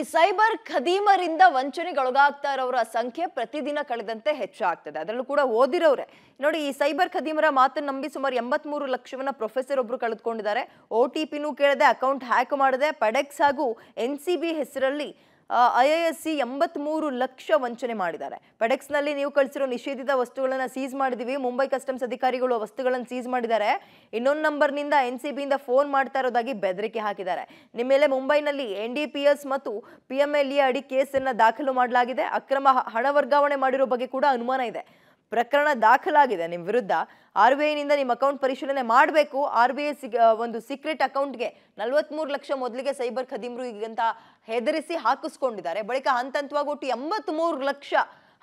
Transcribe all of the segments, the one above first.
ಈ ಸೈಬರ್ ಖದೀಮರಿಂದ ವಂಚನೆಗೊಳಗಾಗ್ತಾ ಇರೋರ ಸಂಖ್ಯೆ ಪ್ರತಿದಿನ ಕಳೆದಂತೆ ಆಗ್ತದೆ ಅದರಲ್ಲೂ ಕೂಡ ಓದಿರೋರೆ ನೋಡಿ ಈ ಸೈಬರ್ ಖದೀಮರ ಮಾತನ್ನು ನಂಬಿ ಸುಮಾರು ಎಂಬತ್ಮೂರು ಲಕ್ಷವನ್ನ ಪ್ರೊಫೆಸರ್ ಒಬ್ರು ಕಳೆದುಕೊಂಡಿದ್ದಾರೆ ಒ ಟಿ ಪಿನೂ ಕೇಳದೆ ಅಕೌಂಟ್ ಹ್ಯಾಕ್ ಮಾಡದೆ ಪೆಡೆಕ್ಸ್ ಹಾಗೂ ಎನ್ ಸಿ ಬಿ ಹೆಸರಲ್ಲಿ ಐ ಎ ಎಸ್ ಸಿ ಎಂಬತ್ಮೂರು ಲಕ್ಷ ವಂಚನೆ ಮಾಡಿದ್ದಾರೆ ಪೆಡೆಕ್ಸ್ನಲ್ಲಿ ನೀವು ಕಳಿಸಿರೋ ನಿಷೇಧಿತ ವಸ್ತುಗಳನ್ನು ಸೀಸ್ ಮಾಡಿದ್ದೀವಿ ಮುಂಬೈ ಕಸ್ಟಮ್ಸ್ ಅಧಿಕಾರಿಗಳು ವಸ್ತುಗಳನ್ನು ಸೀಸ್ ಮಾಡಿದ್ದಾರೆ ಇನ್ನೊಂದು ನಂಬರ್ನಿಂದ ಎನ್ ಸಿ ಬಿಯಿಂದ ಫೋನ್ ಮಾಡ್ತಾ ಇರೋದಾಗಿ ಬೆದರಿಕೆ ಹಾಕಿದ್ದಾರೆ ನಿಮ್ಮ ಮೇಲೆ ಮುಂಬೈನಲ್ಲಿ ಎನ್ ಡಿ ಪಿ ಎಸ್ ಮತ್ತು ಪಿ ಎಂ ಎಲ್ ಎ ಅಡಿ ಕೇಸನ್ನು ದಾಖಲು ಮಾಡಲಾಗಿದೆ ಅಕ್ರಮ ಹಣ ವರ್ಗಾವಣೆ ಮಾಡಿರೋ ಬಗ್ಗೆ ಕೂಡ ಅನುಮಾನ ಇದೆ ಪ್ರಕರಣ ದಾಖಲಾಗಿದೆ ನಿಮ್ಮ ವಿರುದ್ಧ ಆರ್ ಬಿ ಐನಿಂದ ನಿಮ್ಮ ಅಕೌಂಟ್ ಪರಿಶೀಲನೆ ಮಾಡಬೇಕು ಆರ್ ಬಿ ಐ ಒಂದು ಸೀಕ್ರೆಟ್ ಅಕೌಂಟ್ಗೆ ನಲ್ವತ್ಮೂರು ಲಕ್ಷ ಮೊದಲಿಗೆ ಸೈಬರ್ ಖದೀಮ್ರು ಈಗಂತ ಹೆದರಿಸಿ ಹಾಕಿಸ್ಕೊಂಡಿದ್ದಾರೆ ಬಳಿಕ ಹಂತ ಹಂತವಾಗಿ ಒಟ್ಟು ಎಂಬತ್ಮೂರು ಲಕ್ಷ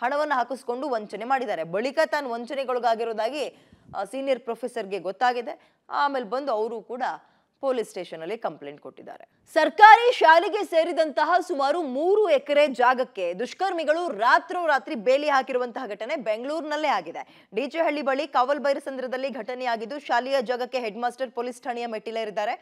ಹಣವನ್ನು ಹಾಕಿಸ್ಕೊಂಡು ವಂಚನೆ ಮಾಡಿದ್ದಾರೆ ಬಳಿಕ ತಾನು ವಂಚನೆಗೊಳಗಾಗಿರೋದಾಗಿ ಸೀನಿಯರ್ ಪ್ರೊಫೆಸರ್ಗೆ ಗೊತ್ತಾಗಿದೆ ಆಮೇಲೆ ಬಂದು ಅವರು ಕೂಡ ಪೊಲೀಸ್ ಸ್ಟೇಷನ್ ಅಲ್ಲಿ ಕಂಪ್ಲೇಂಟ್ ಕೊಟ್ಟಿದ್ದಾರೆ ಸರ್ಕಾರಿ ಶಾಲೆಗೆ ಸೇರಿದಂತಹ ಸುಮಾರು ಮೂರು ಎಕರೆ ಜಾಗಕ್ಕೆ ದುಷ್ಕರ್ಮಿಗಳು ರಾತ್ರೋರಾತ್ರಿ ಬೇಲಿ ಹಾಕಿರುವಂತಹ ಘಟನೆ ಬೆಂಗಳೂರಿನಲ್ಲೇ ಆಗಿದೆ ಡಿಜೆಹಳ್ಳಿ ಬಳಿ ಕಾವಲ್ ಸಂದ್ರದಲ್ಲಿ ಘಟನೆಯಾಗಿದ್ದು ಶಾಲೆಯ ಜಾಗಕ್ಕೆ ಹೆಡ್ ಮಾಸ್ಟರ್ ಪೊಲೀಸ್ ಠಾಣೆಯ ಮೆಟ್ಟಿಲೇರಿದ್ದಾರೆ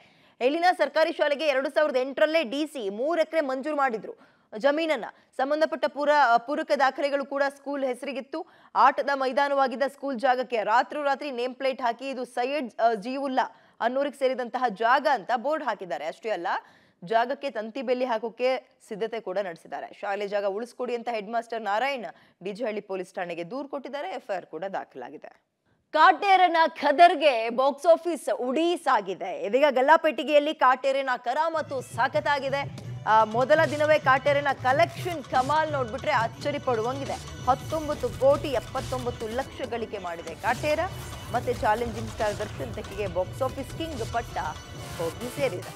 ಇಲ್ಲಿನ ಸರ್ಕಾರಿ ಶಾಲೆಗೆ ಎರಡು ಸಾವಿರದ ಎಂಟರಲ್ಲೇ ಡಿಸಿ ಮೂರು ಎಕರೆ ಮಂಜೂರು ಮಾಡಿದ್ರು ಜಮೀನನ್ನ ಸಂಬಂಧಪಟ್ಟ ಪೂರ ಪೂರಕ ದಾಖಲೆಗಳು ಕೂಡ ಸ್ಕೂಲ್ ಹೆಸರಿಗಿತ್ತು ಆಟದ ಮೈದಾನವಾಗಿದ್ದ ಸ್ಕೂಲ್ ಜಾಗಕ್ಕೆ ರಾತ್ರೋರಾತ್ರಿ ನೇಮ್ ಪ್ಲೇಟ್ ಹಾಕಿ ಇದು ಸೈಯದ್ ಜೀವುಲ್ಲಾ ಅನ್ನೂರಿಗೆ ಸೇರಿದಂತಹ ಜಾಗ ಅಂತ ಬೋರ್ಡ್ ಹಾಕಿದ್ದಾರೆ ಅಷ್ಟೇ ಅಲ್ಲ ಜಾಗಕ್ಕೆ ತಂತಿ ಬೆಲ್ಲಿ ಹಾಕೋಕೆ ಸಿದ್ಧತೆ ಕೂಡ ನಡೆಸಿದ್ದಾರೆ ಶಾಲೆ ಜಾಗ ಉಳಿಸ್ಕೊಡಿ ಅಂತ head master Narayan DJ Halli police ಠಾಣೆಗೆ ದೂರು ಕೊಟ್ಟಿದ್ದಾರೆ ಎಫ್ಐಆರ್ ಕೂಡ ದಾಖಲಾಗಿದೆ ಕಾಟೇರನ ಖದರ್ಗೆ ಬಾಕ್ಸ್ ಆಫೀಸ್ ಉಡೀಸಾಗಿದೆ ಇದೀಗ ಗಲ್ಲಾಪೆಟ್ಟಿಗೆಯಲ್ಲಿ ಕಾಟೇರಿನ ಕರ ಮತ್ತು ಮೊದಲ ದಿನವೇ ಕಾಟೇರಿನ ಕಲೆಕ್ಷನ್ ಕಮಾಲ್ ನೋಡ್ಬಿಟ್ರೆ ಅಚ್ಚರಿ ಪಡುವಂಗಿದೆ ಹತ್ತೊಂಬತ್ತು ಕೋಟಿ ಎಪ್ಪತ್ತೊಂಬತ್ತು ಲಕ್ಷ ಗಳಿಕೆ ಮಾಡಿದೆ ಕಾಟೇರ ಮತ್ತೆ ಚಾಲೆಂಜಿಂಗ್ ಸ್ಟಾರ್ ದರ್ಶನ್ ತೆಕ್ಕಿಗೆ ಬಾಕ್ಸ್ ಆಫೀಸ್ ಕಿಂಗ್ ಪಟ್ಟ ಹೋಗಿ ಸೇರಿದೆ